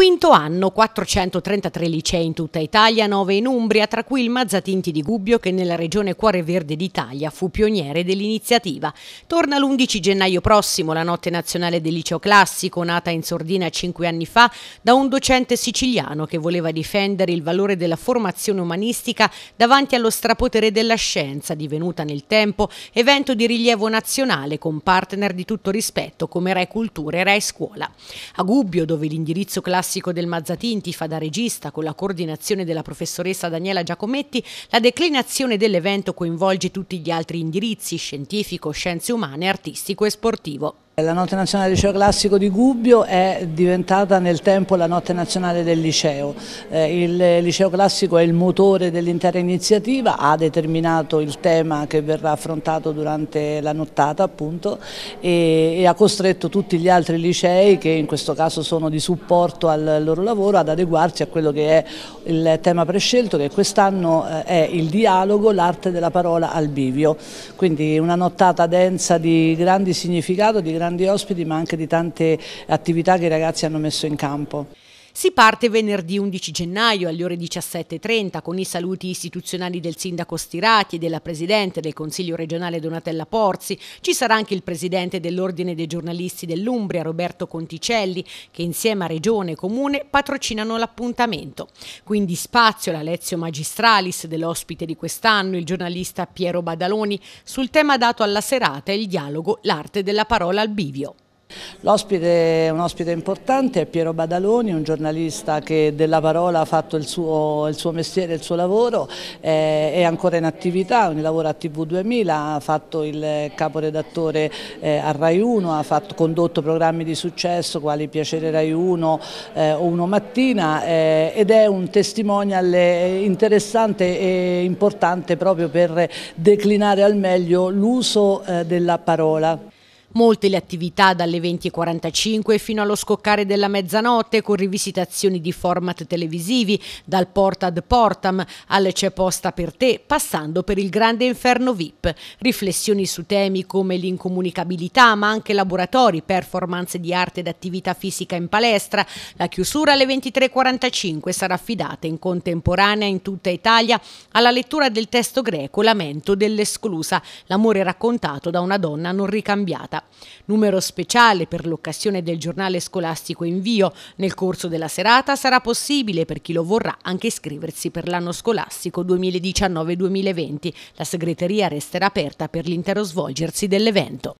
Quinto anno, 433 licei in tutta Italia, 9 in Umbria, tra cui il Mazzatinti di Gubbio che nella regione Cuore Verde d'Italia fu pioniere dell'iniziativa. Torna l'11 gennaio prossimo la notte nazionale del liceo classico, nata in sordina 5 anni fa da un docente siciliano che voleva difendere il valore della formazione umanistica davanti allo strapotere della scienza, divenuta nel tempo evento di rilievo nazionale con partner di tutto rispetto come Rai Cultura e Rai Scuola. A Gubbio, dove l'indirizzo classico classico del Mazzatinti fa da regista con la coordinazione della professoressa Daniela Giacometti, la declinazione dell'evento coinvolge tutti gli altri indirizzi scientifico, scienze umane, artistico e sportivo. La notte nazionale del liceo classico di Gubbio è diventata nel tempo la notte nazionale del liceo. Eh, il liceo classico è il motore dell'intera iniziativa, ha determinato il tema che verrà affrontato durante la nottata appunto e, ha costretto tutti gli altri licei che in questo caso sono di supporto al loro lavoro ad adeguarsi a quello che è il tema prescelto che quest'anno eh, è il dialogo, l'arte della parola al bivio. Quindi una nottata densa di grandi significato, di grandi grandi ospiti ma anche di tante attività che i ragazzi hanno messo in campo. Si parte venerdì 11 gennaio alle ore 17.30 con i saluti istituzionali del sindaco Stirati e della presidente del Consiglio regionale Donatella Porzi. Ci sarà anche il presidente dell'Ordine dei giornalisti dell'Umbria, Roberto Conticelli, che insieme a Regione e Comune patrocinano l'appuntamento. Quindi spazio alla Lezio Magistralis dell'ospite di quest'anno, il giornalista Piero Badaloni, sul tema dato alla serata il dialogo, l'arte della parola al bivio. L'ospite è un ospite importante, è Piero Badaloni, un giornalista che della parola ha fatto il suo, il suo mestiere, il suo lavoro, eh, è ancora in attività, lavoro a TV2000, ha fatto il caporedattore eh, a Rai 1, ha fatto, condotto programmi di successo quali Piacere Rai 1 eh, o Uno Mattina eh, ed è un testimonial eh, interessante e importante proprio per declinare al meglio l'uso eh, della parola. Molte le attività dalle 20.45 fino allo scoccare della mezzanotte con rivisitazioni di format televisivi dal Porta ad Portam al C'è posta per te, passando per il grande inferno VIP. Riflessioni su temi come l'incomunicabilità, ma anche laboratori, performance di arte ed attività fisica in palestra. La chiusura alle 23.45 sarà affidata in contemporanea in tutta Italia alla lettura del testo greco Lamento dell'esclusa, l'amore raccontato da una donna non ricambiata serata. Numero speciale per l'occasione del giornale scolastico invio. Nel corso della serata sarà possibile per chi lo vorrà anche iscriversi per l'anno scolastico 2019-2020. La segreteria resterà aperta per l'intero svolgersi dell'evento.